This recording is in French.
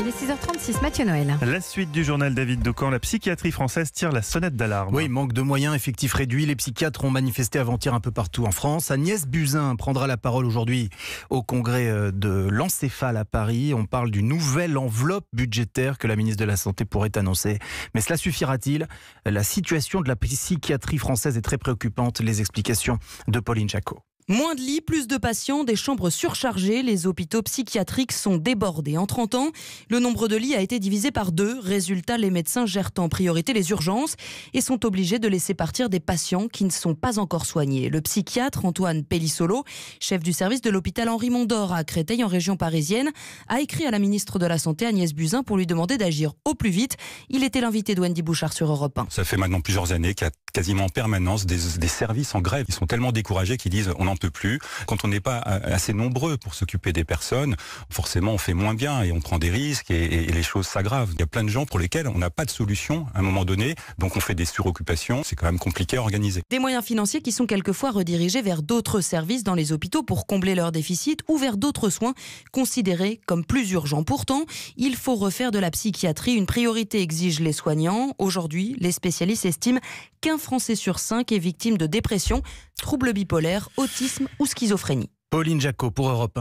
Il est 6h36, Mathieu Noël. La suite du journal David Decan, la psychiatrie française tire la sonnette d'alarme. Oui, manque de moyens, effectifs réduits, les psychiatres ont manifesté avant-hier un peu partout en France. Agnès Buzyn prendra la parole aujourd'hui au congrès euh, de l'encéphale à Paris. On parle d'une nouvelle enveloppe budgétaire que la ministre de la Santé pourrait annoncer. Mais cela suffira-t-il La situation de la psychiatrie française est très préoccupante. Les explications de Pauline Jacot. Moins de lits, plus de patients, des chambres surchargées, les hôpitaux psychiatriques sont débordés. En 30 ans, le nombre de lits a été divisé par deux. Résultat, les médecins gèrent en priorité les urgences et sont obligés de laisser partir des patients qui ne sont pas encore soignés. Le psychiatre Antoine Pellissolo, chef du service de l'hôpital Henri Mondor à Créteil en région parisienne, a écrit à la ministre de la Santé Agnès Buzyn pour lui demander d'agir au plus vite. Il était l'invité d'Wendy Bouchard sur Europe 1. Ça fait maintenant plusieurs années qu'il quasiment en permanence des, services en grève. Ils sont tellement découragés qu'ils disent on n'en peut plus. Quand on n'est pas assez nombreux pour s'occuper des personnes, forcément on fait moins bien et on prend des risques et, les choses s'aggravent. Il y a plein de gens pour lesquels on n'a pas de solution à un moment donné, donc on fait des suroccupations. C'est quand même compliqué à organiser. Des moyens financiers qui sont quelquefois redirigés vers d'autres services dans les hôpitaux pour combler leurs déficits ou vers d'autres soins considérés comme plus urgents. Pourtant, il faut refaire de la psychiatrie une priorité, exigent les soignants. Aujourd'hui, les spécialistes estiment qu'un Français sur cinq est victime de dépression, troubles bipolaires, autisme ou schizophrénie. Pauline Jacot pour Europe